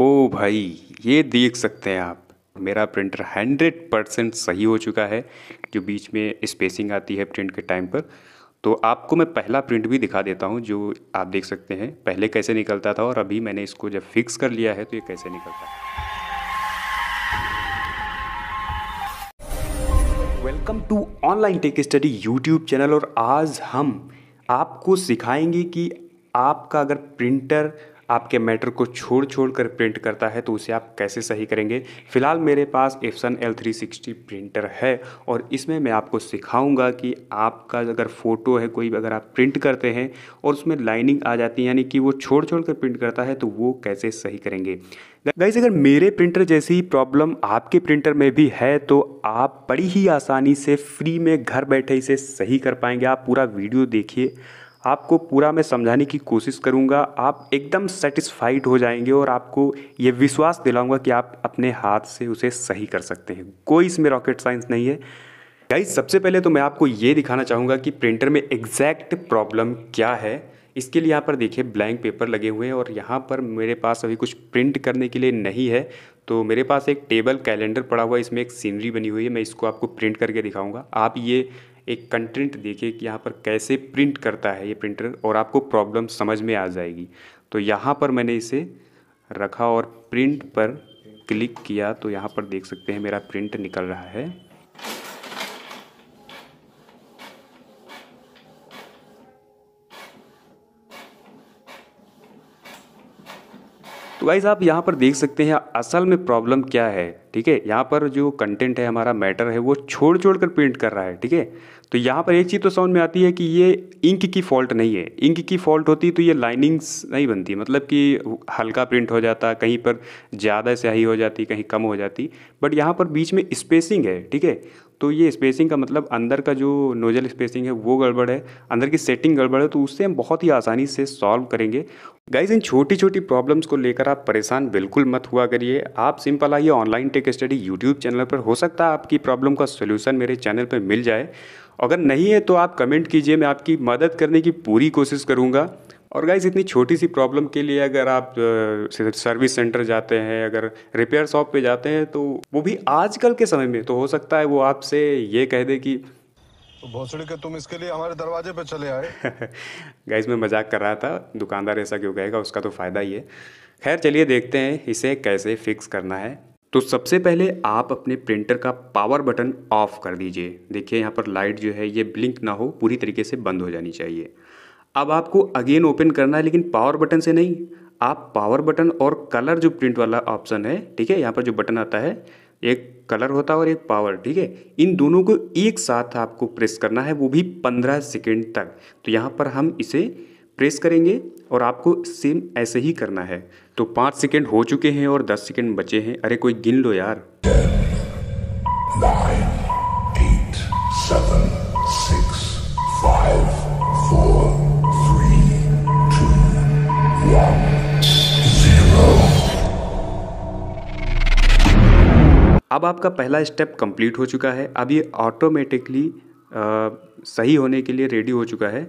ओ भाई ये देख सकते हैं आप मेरा प्रिंटर हंड्रेड परसेंट सही हो चुका है जो बीच में स्पेसिंग आती है प्रिंट के टाइम पर तो आपको मैं पहला प्रिंट भी दिखा देता हूँ जो आप देख सकते हैं पहले कैसे निकलता था और अभी मैंने इसको जब फिक्स कर लिया है तो ये कैसे निकलता है welcome to online tech study YouTube channel और आज हम आपको सिखाएंगे कि आपका अगर प्रिंटर आपके मैटर को छोड़ छोड़ कर प्रिंट करता है तो उसे आप कैसे सही करेंगे फ़िलहाल मेरे पास Epson L three sixty printer है और इसमें मैं आपको सिखाऊंगा कि आपका अगर फ़ोटो है कोई अगर आप प्रिंट करते हैं और उसमें लाइनिंग आ जाती है यानी कि वो छोड़ छोड़ कर प्रिंट करता है तो वो कैसे सही करेंगे गाइज अगर मेरे प्रिंटर जैसी प्रॉब्लम आपके प्रिंटर में भी है तो आप बड़ी ही आसानी से फ्री में घर बैठे इसे सही कर पाएंगे आप पूरा वीडियो देखिए आपको पूरा मैं समझाने की कोशिश करूँगा आप एकदम सेटिस्फाइड हो जाएंगे और आपको ये विश्वास दिलाऊंगा कि आप अपने हाथ से उसे सही कर सकते हैं कोई इसमें रॉकेट साइंस नहीं है गाइज सबसे पहले तो मैं आपको ये दिखाना चाहूँगा कि प्रिंटर में एग्जैक्ट प्रॉब्लम क्या है इसके लिए यहाँ पर देखिए ब्लैंक पेपर लगे हुए हैं और यहाँ पर मेरे पास अभी कुछ प्रिंट करने के लिए नहीं है तो मेरे पास एक टेबल कैलेंडर पड़ा हुआ है इसमें एक सीनरी बनी हुई है मैं इसको आपको प्रिंट करके दिखाऊंगा आप ये एक कंटेंट देखिए कि यहाँ पर कैसे प्रिंट करता है ये प्रिंटर और आपको प्रॉब्लम समझ में आ जाएगी तो यहाँ पर मैंने इसे रखा और प्रिंट पर क्लिक किया तो यहाँ पर देख सकते हैं मेरा प्रिंट निकल रहा है तो वाइज आप यहाँ पर देख सकते हैं असल में प्रॉब्लम क्या है ठीक है यहाँ पर जो कंटेंट है हमारा मैटर है वो छोड़ छोड़ कर प्रिंट कर रहा है ठीक है तो यहाँ पर एक चीज़ तो समझ में आती है कि ये इंक की फॉल्ट नहीं है इंक की फॉल्ट होती तो ये लाइनिंग्स नहीं बनती मतलब कि हल्का प्रिंट हो जाता कहीं पर ज़्यादा स्याही हो जाती कहीं कम हो जाती बट यहाँ पर बीच में स्पेसिंग है ठीक है तो ये स्पेसिंग का मतलब अंदर का जो नोजल स्पेसिंग है वो गड़बड़ है अंदर की सेटिंग गड़बड़ है तो उससे हम बहुत ही आसानी से सॉल्व करेंगे गाइज इन छोटी छोटी प्रॉब्लम्स को लेकर आप परेशान बिल्कुल मत हुआ करिए आप सिंपल आइए online tech study YouTube channel पर हो सकता है आपकी प्रॉब्लम का सोल्यूशन मेरे चैनल पर मिल जाए अगर नहीं है तो आप कमेंट कीजिए मैं आपकी मदद करने की पूरी कोशिश करूँगा और गाइज इतनी छोटी सी प्रॉब्लम के लिए अगर आप सर्विस सेंटर जाते हैं अगर रिपेयर शॉप पे जाते हैं तो वो भी आजकल के समय में तो हो सकता है वो आपसे ये कह दे कि तो भोसड़ी के तुम इसके लिए हमारे दरवाजे पे चले आए गाइज मैं मजाक कर रहा था दुकानदार ऐसा क्यों कहेगा उसका तो फ़ायदा ही है खैर चलिए देखते हैं इसे कैसे फिक्स करना है तो सबसे पहले आप अपने प्रिंटर का पावर बटन ऑफ कर दीजिए देखिए यहाँ पर लाइट जो है ये ब्लिंक ना हो पूरी तरीके से बंद हो जानी चाहिए अब आपको अगेन ओपन करना है लेकिन पावर बटन से नहीं आप पावर बटन और कलर जो प्रिंट वाला ऑप्शन है ठीक है यहाँ पर जो बटन आता है एक कलर होता है और एक पावर ठीक है इन दोनों को एक साथ आपको प्रेस करना है वो भी पंद्रह सेकेंड तक तो यहाँ पर हम इसे प्रेस करेंगे और आपको सेम ऐसे ही करना है तो पाँच सेकेंड हो चुके हैं और दस सेकेंड बचे हैं अरे कोई गिन लो यार अब आपका पहला स्टेप कंप्लीट हो चुका है अब ये ऑटोमेटिकली सही होने के लिए रेडी हो चुका है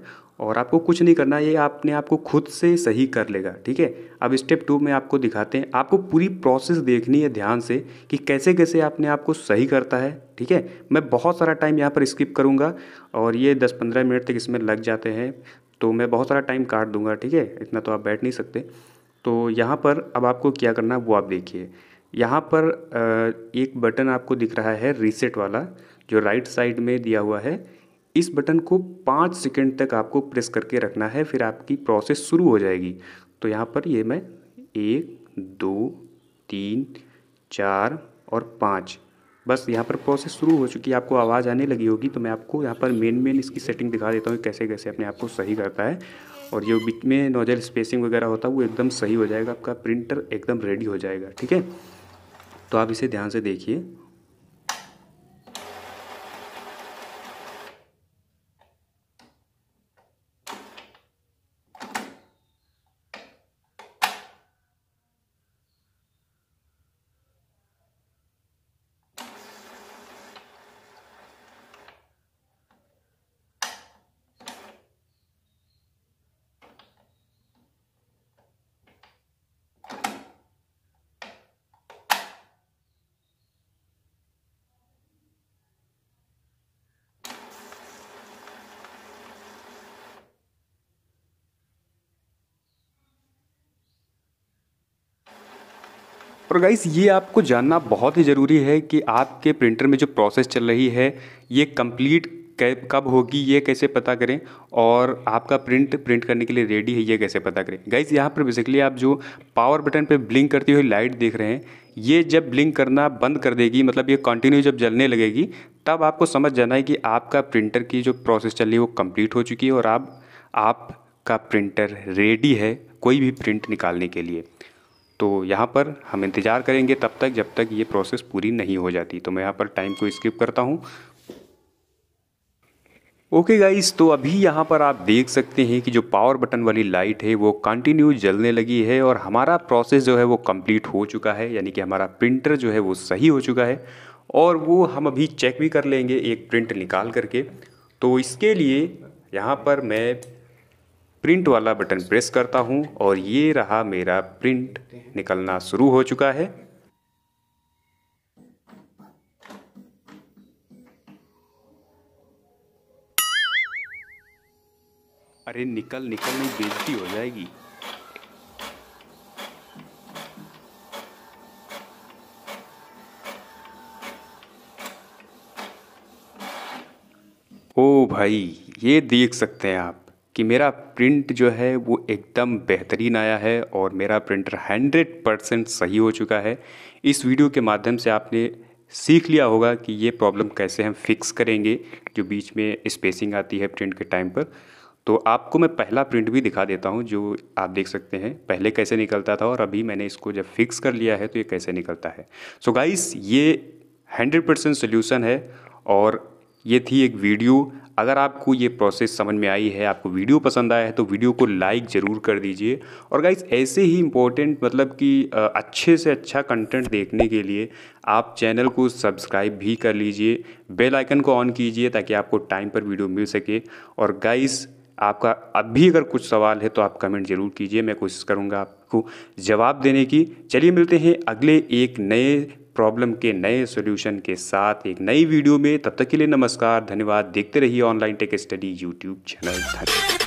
और आपको कुछ नहीं करना ये आपने आपको खुद से सही कर लेगा ठीक है अब स्टेप टू में आपको दिखाते हैं आपको पूरी प्रोसेस देखनी है ध्यान से कि कैसे कैसे आपने आपको सही करता है ठीक है मैं बहुत सारा टाइम यहाँ पर स्किप करूँगा और ये दस पंद्रह मिनट तक इसमें लग जाते हैं तो मैं बहुत सारा टाइम काट दूँगा ठीक है इतना तो आप बैठ नहीं सकते तो यहाँ पर अब आपको क्या करना है वो आप देखिए यहाँ पर एक बटन आपको दिख रहा है रीसेट वाला जो राइट साइड में दिया हुआ है इस बटन को पाँच सेकेंड तक आपको प्रेस करके रखना है फिर आपकी प्रोसेस शुरू हो जाएगी तो यहाँ पर ये मैं एक दो तीन चार और पाँच बस यहाँ पर प्रोसेस शुरू हो चुकी है आपको आवाज़ आने लगी होगी तो मैं आपको यहाँ पर मेन मेन इसकी सेटिंग दिखा देता हूँ कैसे कैसे अपने आप को सही करता है और जो बीच में नोजल स्पेसिंग वगैरह होता है वो एकदम सही हो जाएगा आपका प्रिंटर एकदम रेडी हो जाएगा ठीक है तो आप इसे ध्यान से देखिए और गाइस ये आपको जानना बहुत ही ज़रूरी है कि आपके प्रिंटर में जो प्रोसेस चल रही है ये कंप्लीट कैब कब होगी ये कैसे पता करें और आपका प्रिंट प्रिंट करने के लिए रेडी है ये कैसे पता करें गाइज यहाँ पर बेसिकली आप जो पावर बटन पे ब्लिंक करती हुई लाइट देख रहे हैं ये जब ब्लिंक करना बंद कर देगी मतलब ये कंटिन्यू जब जलने लगेगी तब आपको समझ जाना है कि आपका प्रिंटर की जो प्रोसेस चल रही है वो कम्प्लीट हो चुकी है और आप आपका प्रिंटर रेडी है कोई भी प्रिंट निकालने के लिए तो यहाँ पर हम इंतज़ार करेंगे तब तक जब तक ये प्रोसेस पूरी नहीं हो जाती तो मैं यहाँ पर टाइम को स्किप करता हूँ ओके okay गाइस तो अभी यहाँ पर आप देख सकते हैं कि जो पावर बटन वाली लाइट है वो कंटिन्यू जलने लगी है और हमारा प्रोसेस जो है वो कंप्लीट हो चुका है यानी कि हमारा प्रिंटर जो है वो सही हो चुका है और वो हम अभी चेक भी कर लेंगे एक प्रिंट निकाल करके तो इसके लिए यहाँ पर मैं प्रिंट वाला बटन प्रेस करता हूँ और ये रहा मेरा प्रिंट निकलना शुरू हो चुका है अरे निकल निकल नहीं बेजती हो जाएगी ओ भाई ये देख सकते हैं आप कि मेरा प्रिंट जो है वो एकदम बेहतरीन आया है और मेरा प्रिंटर हंड्रेड परसेंट सही हो चुका है इस वीडियो के माध्यम से आपने सीख लिया होगा कि ये प्रॉब्लम कैसे हम फिक्स करेंगे जो बीच में स्पेसिंग आती है प्रिंट के टाइम पर तो आपको मैं पहला प्रिंट भी दिखा देता हूँ जो आप देख सकते हैं पहले कैसे निकलता था और अभी मैंने इसको जब फिक्स कर लिया है तो ये कैसे निकलता है सो so गाइस ये हंड्रेड परसेंट सोल्यूसन है और ये थी एक वीडियो अगर आपको ये प्रोसेस समझ में आई है आपको वीडियो पसंद आया है तो वीडियो को लाइक ज़रूर कर दीजिए और गाइज ऐसे ही इम्पोर्टेंट मतलब कि अच्छे से अच्छा कंटेंट देखने के लिए आप चैनल को सब्सक्राइब भी कर लीजिए बेल आइकन को ऑन कीजिए ताकि आपको टाइम पर वीडियो मिल सके और गाइज़ आपका अब भी अगर कुछ सवाल है तो आप कमेंट ज़रूर कीजिए मैं कोशिश करूँगा आपको जवाब देने की चलिए मिलते हैं अगले एक नए प्रॉब्लम के नए सोल्यूशन के साथ एक नई वीडियो में तब तक के लिए नमस्कार धन्यवाद देखते रहिए online tech study YouTube channel धन्यवाद